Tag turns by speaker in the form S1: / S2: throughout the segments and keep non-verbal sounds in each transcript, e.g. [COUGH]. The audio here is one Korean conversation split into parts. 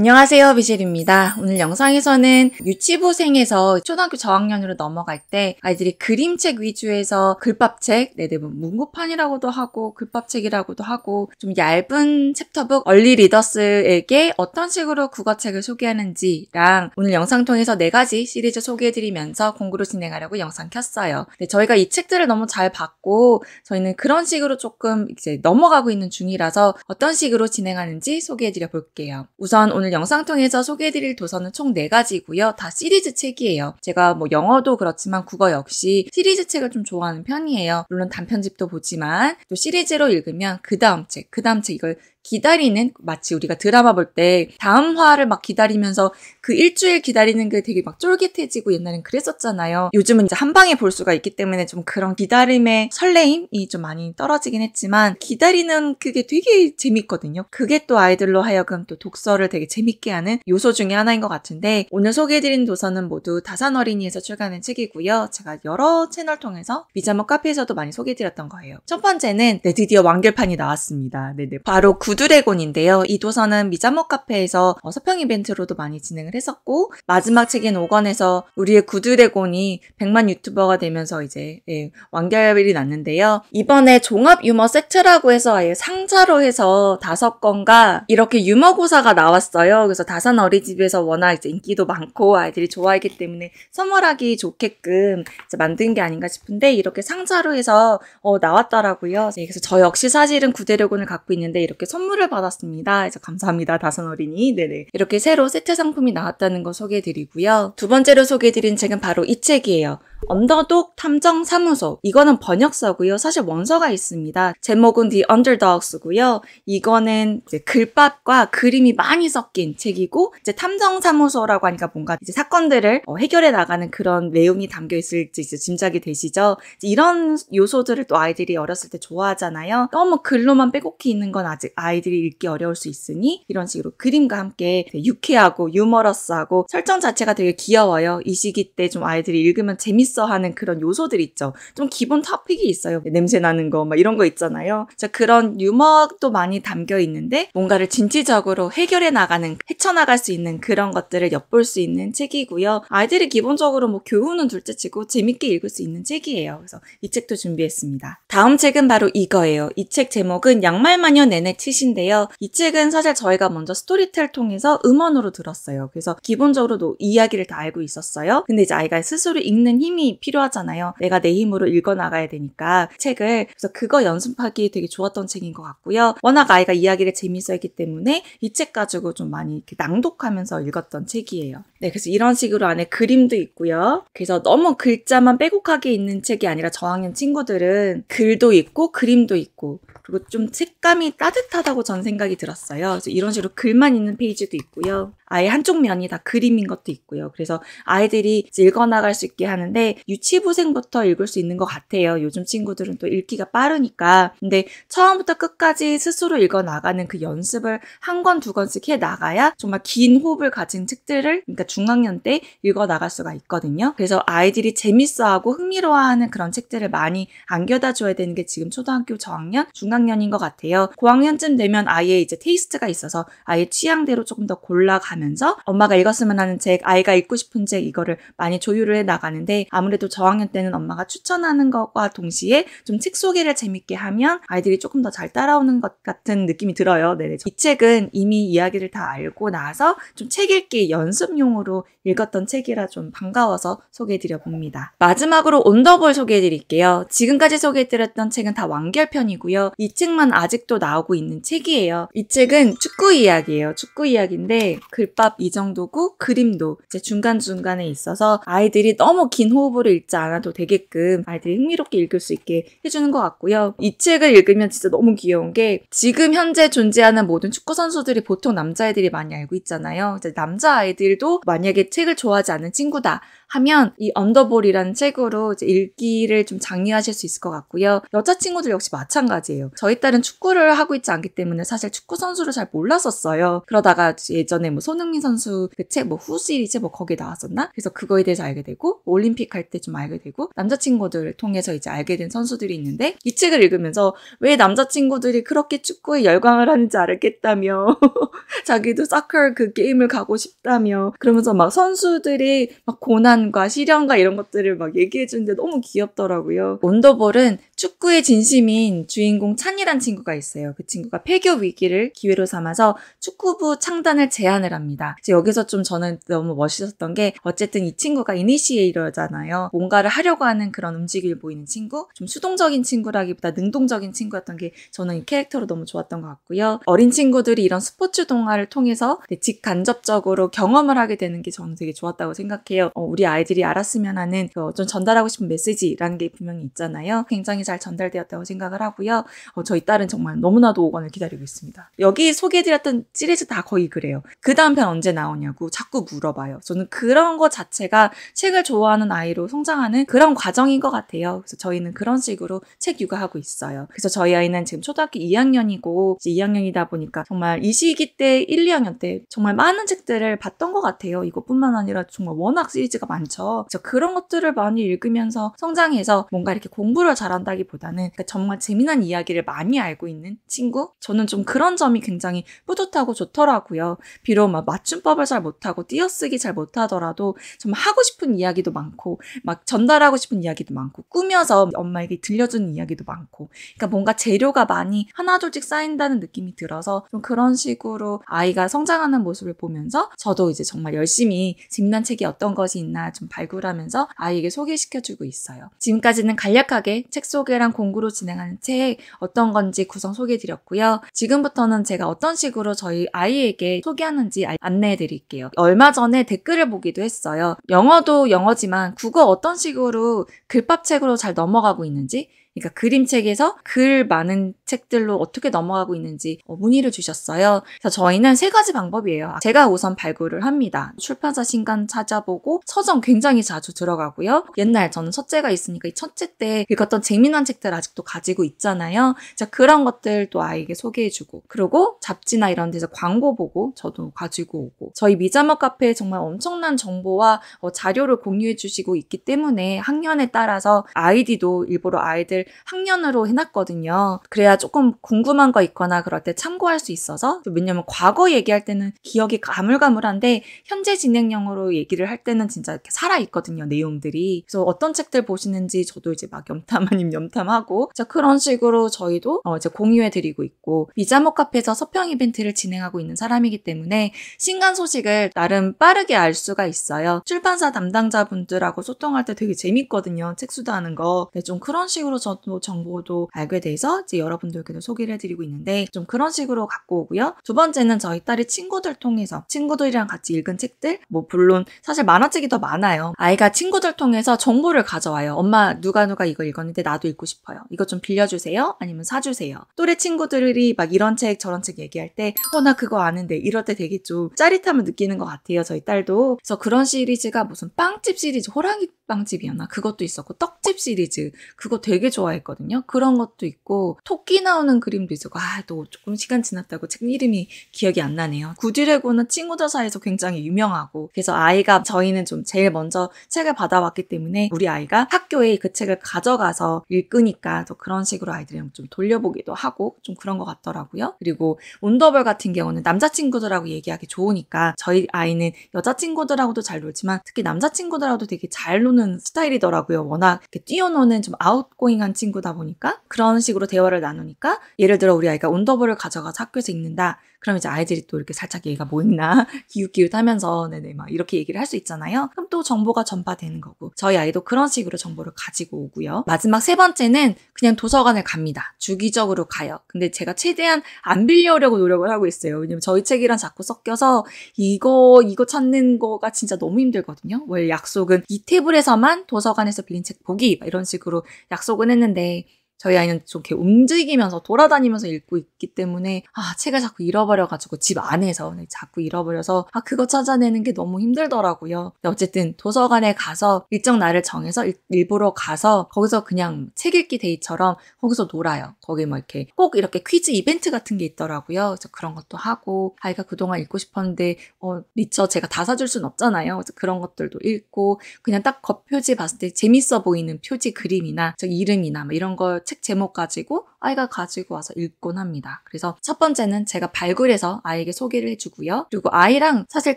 S1: 안녕하세요 미실입니다 오늘 영상에서는 유치부생에서 초등학교 저학년으로 넘어갈 때 아이들이 그림책 위주에서 글밥책, 네대부 네, 뭐 문구판이라고도 하고 글밥책이라고도 하고 좀 얇은 챕터북 얼리 리더스에게 어떤 식으로 국어책을 소개하는지랑 오늘 영상 통해서 네 가지 시리즈 소개해드리면서 공부를 진행하려고 영상 켰어요. 네, 저희가 이 책들을 너무 잘 봤고 저희는 그런 식으로 조금 이제 넘어가고 있는 중이라서 어떤 식으로 진행하는지 소개해드려 볼게요. 우선 오늘 오늘 영상 통해서 소개해드릴 도서는 총 4가지고요. 다 시리즈 책이에요. 제가 뭐 영어도 그렇지만 국어 역시 시리즈 책을 좀 좋아하는 편이에요. 물론 단편집도 보지만 또 시리즈로 읽으면 그 다음 책, 그 다음 책 이걸 기다리는 마치 우리가 드라마 볼 때 다음 화를 막 기다리면서 그 일주일 기다리는 게 되게 막 쫄깃해지고 옛날엔 그랬었잖아요. 요즘은 이제 한 방에 볼 수가 있기 때문에 좀 그런 기다림의 설레임이 좀 많이 떨어지긴 했지만 기다리는 그게 되게 재밌거든요. 그게 또 아이들로 하여금 또 독서를 되게 재밌게 하는 요소 중에 하나인 것 같은데 오늘 소개해드린 도서는 모두 다산 어린이에서 출간한 책이고요. 제가 여러 채널 통해서 미자모 카페에서도 많이 소개해드렸던 거예요. 첫 번째는 네 드디어 완결판이 나왔습니다. 네네 바로 구 구드레곤인데요이 도서는 미자목 카페에서 어, 서평 이벤트로도 많이 진행을 했었고 마지막 책인 5권에서 우리의 구드레곤이 100만 유튜버가 되면서 이제 예, 완결이 났는데요. 이번에 종합 유머 세트라고 해서 아예 상자로 해서 다섯 권과 이렇게 유머고사가 나왔어요. 그래서 다산 어린이집에서 워낙 이제 인기도 많고 아이들이 좋아하기 때문에 선물하기 좋게끔 만든 게 아닌가 싶은데 이렇게 상자로 해서 어, 나왔더라고요. 네, 그래서 저 역시 사실은 구대레곤을 갖고 있는데 이렇게 선 선물을 받았습니다. 그래서 감사합니다. 다섯 어린이. 네네. 이렇게 새로 세트 상품이 나왔다는 거 소개해드리고요. 두 번째로 소개해드린 책은 바로 이 책이에요. 언더독 탐정 사무소 이거는 번역서고요. 사실 원서가 있습니다. 제목은 The Underdogs고요. 이거는 글밥과 그림이 많이 섞인 책이고 이제 탐정 사무소라고 하니까 뭔가 이제 사건들을 어, 해결해 나가는 그런 내용이 담겨 있을지 이제 짐작이 되시죠. 이제 이런 요소들을 또 아이들이 어렸을 때 좋아하잖아요. 너무 글로만 빼곡히 있는 건 아직 아이들이 읽기 어려울 수 있으니 이런 식으로 그림과 함께 유쾌하고 유머러스하고 설정 자체가 되게 귀여워요. 이 시기 때 좀 아이들이 읽으면 재밌 있어 하는 그런 요소들 있죠. 좀 기본 토픽이 있어요. 냄새 나는 거, 막 이런 거 있잖아요. 자, 그런 유머도 많이 담겨 있는데 뭔가를 진취적으로 해결해 나가는, 헤쳐나갈 수 있는 그런 것들을 엿볼 수 있는 책이고요. 아이들이 기본적으로 뭐 교훈은 둘째 치고 재밌게 읽을 수 있는 책이에요. 그래서 이 책도 준비했습니다. 다음 책은 바로 이거예요. 이 책 제목은 양말 마녀 내내 치신데요. 이 책은 사실 저희가 먼저 스토리텔 통해서 음원으로 들었어요. 그래서 기본적으로도 이야기를 다 알고 있었어요. 근데 이제 아이가 스스로 읽는 힘이 힘이 필요하잖아요. 내가 내 힘으로 읽어 나가야 되니까 책을 그래서 그거 연습하기 되게 좋았던 책인 것 같고요. 워낙 아이가 이야기를 재밌어 했기 때문에 이 책 가지고 좀 많이 이렇게 낭독하면서 읽었던 책이에요. 네, 그래서 이런 식으로 안에 그림도 있고요. 그래서 너무 글자만 빼곡하게 있는 책이 아니라 저학년 친구들은 글도 있고 그림도 있고 그리고 좀 색감이 따뜻하다고 전 생각이 들었어요. 그래서 이런 식으로 글만 있는 페이지도 있고요. 아예 한쪽 면이 다 그림인 것도 있고요. 그래서 아이들이 읽어나갈 수 있게 하는데 유치부생부터 읽을 수 있는 것 같아요. 요즘 친구들은 또 읽기가 빠르니까. 근데 처음부터 끝까지 스스로 읽어나가는 그 연습을 한 권, 두 권씩 해 나가야 정말 긴 호흡을 가진 책들을 그러니까 중학년 때 읽어나갈 수가 있거든요. 그래서 아이들이 재밌어하고 흥미로워하는 그런 책들을 많이 안겨다 줘야 되는 게 지금 초등학교 저학년, 중학년인 것 같아요. 고학년쯤 되면 아예 이제 테이스트가 있어서 아예 취향대로 조금 더 골라가면 하면서 엄마가 읽었으면 하는 책, 아이가 읽고 싶은 책 이거를 많이 조율을 해 나가는데 아무래도 저학년 때는 엄마가 추천하는 것과 동시에 좀 책 소개를 재밌게 하면 아이들이 조금 더 잘 따라오는 것 같은 느낌이 들어요. 네네. 네. 이 책은 이미 이야기를 다 알고 나서 좀 책 읽기 연습용으로 읽었던 책이라 좀 반가워서 소개해드려 봅니다. 마지막으로 온더볼 소개해드릴게요. 지금까지 소개해드렸던 책은 다 완결편이고요. 이 책만 아직도 나오고 있는 책이에요. 이 책은 축구 이야기예요. 축구 이야기인데 글 글밥 이 정도고 그림도 이제 중간중간에 있어서 아이들이 너무 긴 호흡으로 읽지 않아도 되게끔 아이들이 흥미롭게 읽을 수 있게 해주는 것 같고요. 이 책을 읽으면 진짜 너무 귀여운 게 지금 현재 존재하는 모든 축구 선수들이 보통 남자애들이 많이 알고 있잖아요. 남자아이들도 만약에 책을 좋아하지 않는 친구다. 하면 이 언더볼이라는 책으로 읽기를 좀 장려하실 수 있을 것 같고요. 여자친구들 역시 마찬가지예요. 저희 딸은 축구를 하고 있지 않기 때문에 사실 축구 선수를 잘 몰랐었어요. 그러다가 예전에 뭐 손흥민 선수 그 책 뭐 후시리즈 뭐 거기에 나왔었나? 그래서 그거에 대해서 알게 되고 올림픽 할 때 좀 알게 되고 남자친구들을 통해서 이제 알게 된 선수들이 있는데 이 책을 읽으면서 왜 남자친구들이 그렇게 축구에 열광을 하는지 알겠다며 [LAUGHS] 자기도 사커 그 게임을 가고 싶다며 그러면서 막 선수들이 막 고난 고난과 시련과 이런 것들을 막 얘기해 주는데 너무 귀엽더라고요. 원더볼은 축구의 진심인 주인공 찬이란 친구가 있어요. 그 친구가 폐교 위기를 기회로 삼아서 축구부 창단을 제안을 합니다. 이제 여기서 좀 저는 너무 멋있었던 게 어쨌든 이 친구가 이니시에이러잖아요. 뭔가를 하려고 하는 그런 움직임을 보이는 친구, 좀 수동적인 친구라기보다 능동적인 친구였던 게 저는 이 캐릭터로 너무 좋았던 것 같고요. 어린 친구들이 이런 스포츠 동화를 통해서 직간접적으로 경험을 하게 되는 게 저는 되게 좋았다고 생각해요. 어, 우리 아이들이 알았으면 하는 좀 그 전달하고 싶은 메시지라는 게 분명히 있잖아요. 굉장히 잘 전달되었다고 생각을 하고요. 어, 저희 딸은 정말 너무나도 5권을 기다리고 있습니다. 여기 소개해드렸던 시리즈 다 거의 그래요. 그 다음 편 언제 나오냐고 자꾸 물어봐요. 저는 그런 것 자체가 책을 좋아하는 아이로 성장하는 그런 과정인 것 같아요. 그래서 저희는 그런 식으로 책 육아하고 있어요. 그래서 저희 아이는 지금 초등학교 2학년이고 이제 2학년이다 보니까 정말 이 시기 때 1, 2학년 때 정말 많은 책들을 봤던 것 같아요. 이것뿐만 아니라 정말 워낙 시리즈가 많죠. 그래서 그런 것들을 많이 읽으면서 성장해서 뭔가 이렇게 공부를 잘한다기 친구기보다는 그러니까 정말 재미난 이야기를 많이 알고 있는 친구? 저는 좀 그런 점이 굉장히 뿌듯하고 좋더라고요. 비록 막 맞춤법을 잘 못하고 띄어쓰기 잘 못하더라도 좀 하고 싶은 이야기도 많고 막 전달하고 싶은 이야기도 많고 꾸며서 엄마에게 들려주는 이야기도 많고 그러니까 뭔가 재료가 많이 하나 둘씩 쌓인다는 느낌이 들어서 좀 그런 식으로 아이가 성장하는 모습을 보면서 저도 이제 정말 열심히 재미난 책이 어떤 것이 있나 좀 발굴하면서 아이에게 소개시켜주고 있어요. 지금까지는 간략하게 책 속에 소개랑 공구로 진행하는 책 어떤 건지 구성 소개해드렸고요. 지금부터는 제가 어떤 식으로 저희 아이에게 소개하는지 안내해드릴게요. 얼마 전에 댓글을 보기도 했어요. 영어도 영어지만 국어 어떤 식으로 글밥책으로 잘 넘어가고 있는지 그러니까 그림책에서 글 많은 책들로 어떻게 넘어가고 있는지 어, 문의를 주셨어요. 그래서 저희는 세 가지 방법이에요. 제가 우선 발굴을 합니다. 출판사 신간 찾아보고 서점 굉장히 자주 들어가고요. 옛날 저는 첫째가 있으니까 이 첫째 때 읽었던 재미난 책들 아직도 가지고 있잖아요. 자 그런 것들도 아이에게 소개해주고 그리고 잡지나 이런 데서 광고 보고 저도 가지고 오고 저희 미자막 카페에 정말 엄청난 정보와 어, 자료를 공유해주시고 있기 때문에 학년에 따라서 아이디도 일부러 아이들 사이 학년으로 해놨거든요. 그래야 조금 궁금한 거 있거나 그럴 때 참고할 수 있어서 왜냐면 과거 얘기할 때는 기억이 가물가물한데 현재 진행형으로 얘기를 할 때는 진짜 이렇게 살아있거든요. 내용들이. 그래서 어떤 책들 보시는지 저도 이제 막 염탐 아님 염탐하고 자 그런 식으로 저희도 어 이제 공유해드리고 있고 미자모 카페에서 서평 이벤트를 진행하고 있는 사람이기 때문에 신간 소식을 나름 빠르게 알 수가 있어요. 출판사 담당자분들하고 소통할 때 되게 재밌거든요. 책 수다하는 거. 네, 좀 그런 식으로 저 저도 정보도 알게 돼서 이제 여러분들께도 소개를 해드리고 있는데 좀 그런 식으로 갖고 오고요. 두 번째는 저희 딸이 친구들 통해서 친구들이랑 같이 읽은 책들 뭐 물론 사실 만화책이 더 많아요. 아이가 친구들 통해서 정보를 가져와요. 엄마 누가 누가 이거 읽었는데 나도 읽고 싶어요. 이거 좀 빌려주세요. 아니면 사주세요. 또래 친구들이 막 이런 책 저런 책 얘기할 때어나 그거 아는데 이럴 때 되게 좀 짜릿함을 느끼는 것 같아요. 저희 딸도 그래서 그런 시리즈가 무슨 빵집 시리즈 호랑이 빵집이었나 그것도 있었고 떡집 시리즈 그거 되게 좋아했거든요. 그런 것도 있고 토끼 나오는 그림도 있었고 아 또 조금 시간 지났다고 책 이름이 기억이 안 나네요. 구디레고는 친구들 사이에서 굉장히 유명하고 그래서 아이가 저희는 좀 제일 먼저 책을 받아왔기 때문에 우리 아이가 학교에 그 책을 가져가서 읽으니까 또 그런 식으로 아이들이랑 좀 돌려보기도 하고 좀 그런 것 같더라고요. 그리고 온더벌 같은 경우는 남자친구들하고 얘기하기 좋으니까 저희 아이는 여자친구들하고도 잘 놀지만 특히 남자친구들하고도 되게 잘 노는 떠드는 스타일이더라고요. 워낙 뛰어노는 좀 아웃고잉한 친구다 보니까 그런 식으로 대화를 나누니까 예를 들어 우리 아이가 온더볼을 가져가서 학교에서 읽는다. 그럼 이제 아이들이 또 이렇게 살짝 얘가 뭐있나 [LAUGHS] 기웃기웃하면서 네네 막 이렇게 얘기를 할 수 있잖아요. 그럼 또 정보가 전파되는 거고 저희 아이도 그런 식으로 정보를 가지고 오고요. 마지막 세 번째는 그냥 도서관을 갑니다. 주기적으로 가요. 근데 제가 최대한 안 빌려오려고 노력을 하고 있어요. 왜냐면 저희 책이랑 자꾸 섞여서 이거 이거 찾는 거가 진짜 너무 힘들거든요. 원래 약속은 이 테이블에서만 도서관에서 빌린 책 보기 이런 식으로 약속은 했는데 저희 아이는 좀 이렇게 움직이면서 돌아다니면서 읽고 있기 때문에 아 책을 자꾸 잃어버려가지고 집 안에서 자꾸 잃어버려서 아 그거 찾아내는 게 너무 힘들더라고요. 근데 어쨌든 도서관에 가서 일정 날을 정해서 일, 부러 가서 거기서 그냥 책 읽기 데이처럼 거기서 놀아요. 거기 뭐 이렇게 꼭 이렇게 퀴즈 이벤트 같은 게 있더라고요. 그래서 그런 것도 하고 아이가 그동안 읽고 싶었는데 어, 미처 제가 다 사줄 순 없잖아요. 그래서 그런 것들도 읽고 그냥 딱 겉표지 봤을 때 재밌어 보이는 표지 그림이나 이름이나 뭐 이런 거책 제목 가지고 아이가 가지고 와서 읽곤 합니다. 그래서 첫 번째는 제가 발굴해서 아이에게 소개를 해주고요. 그리고 아이랑 사실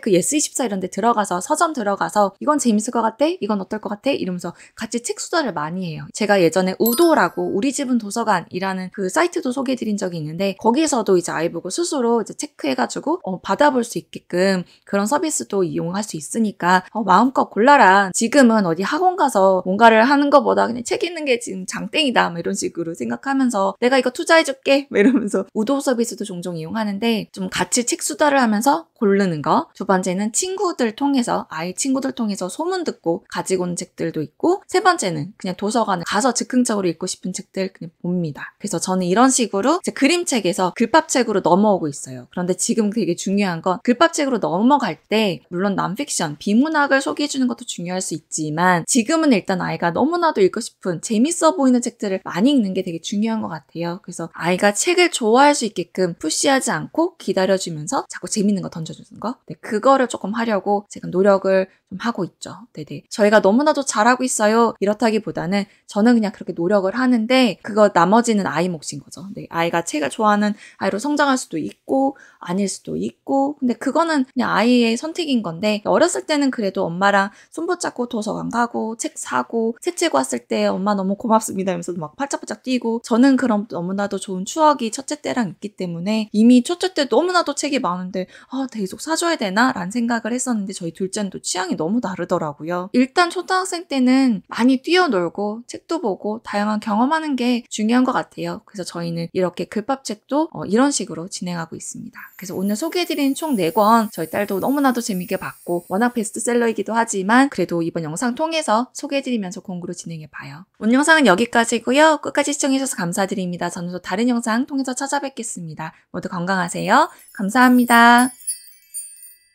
S1: 그 예스24 이런 데 들어가서 서점 들어가서 이건 재밌을 것 같아? 이건 어떨 것 같아? 이러면서 같이 책 수다를 많이 해요. 제가 예전에 우도라고 우리 집은 도서관이라는 그 사이트도 소개해드린 적이 있는데 거기에서도 이제 아이 보고 스스로 이제 체크해가지고 어, 받아볼 수 있게끔 그런 서비스도 이용할 수 있으니까 어, 마음껏 골라라. 지금은 어디 학원 가서 뭔가를 하는 것보다 그냥 책 읽는 게 지금 장땡이다. 뭐 이런 식으로 생각하면서 내가 이거 투자해줄게 이러면서 우도 서비스도 종종 이용하는데 좀 같이 책 수다를 하면서 고르는 거. 두 번째는 친구들 통해서 아이 친구들 통해서 소문 듣고 가지고 온 책들도 있고 세 번째는 그냥 도서관에 가서 즉흥적으로 읽고 싶은 책들 그냥 봅니다. 그래서 저는 이런 식으로 그림책에서 글밥책으로 넘어오고 있어요. 그런데 지금 되게 중요한 건 글밥책으로 넘어갈 때 물론 남픽션, 비문학을 소개해 주는 것도 중요할 수 있지만 지금은 일단 아이가 너무나도 읽고 싶은 재밌어 보이는 책들을 많이 읽는 게 되게 중요한 것 같아요. 그래서 아이가 책을 좋아할 수 있게끔 푸시하지 않고 기다려주면서 자꾸 재밌는 거 던져 가르주는 거. 네, 그거를 조금 하려고 지금 노력을 좀 하고 있죠. 네네. 네. 저희가 너무나도 잘하고 있어요. 이렇다기보다는 저는 그냥 그렇게 노력을 하는데 그거 나머지는 아이 몫인 거죠. 네, 아이가 책을 좋아하는 아이로 성장할 수도 있고 아닐 수도 있고 근데 그거는 그냥 아이의 선택인 건데 어렸을 때는 그래도 엄마랑 손 붙잡고 도서관 가고 책 사고 책 치고 왔을 때 엄마 너무 고맙습니다 하면서 막 팔짝팔짝 뛰고 저는 그럼 너무나도 좋은 추억이 첫째 때랑 있기 때문에 이미 첫째 때 너무나도 책이 많은데 아 계속 사줘야 되나? 라는 생각을 했었는데 저희 둘째는 또 취향이 너무 다르더라고요. 일단 초등학생 때는 많이 뛰어놀고 책도 보고 다양한 경험하는 게 중요한 것 같아요. 그래서 저희는 이렇게 글밥책도 어, 이런 식으로 진행하고 있습니다. 그래서 오늘 소개해드린 총 4권 저희 딸도 너무나도 재밌게 봤고 워낙 베스트셀러이기도 하지만 그래도 이번 영상 통해서 소개해드리면서 공부를 진행해봐요. 오늘 영상은 여기까지고요. 끝까지 시청해주셔서 감사드립니다. 저는 또 다른 영상 통해서 찾아뵙겠습니다. 모두 건강하세요. 감사합니다.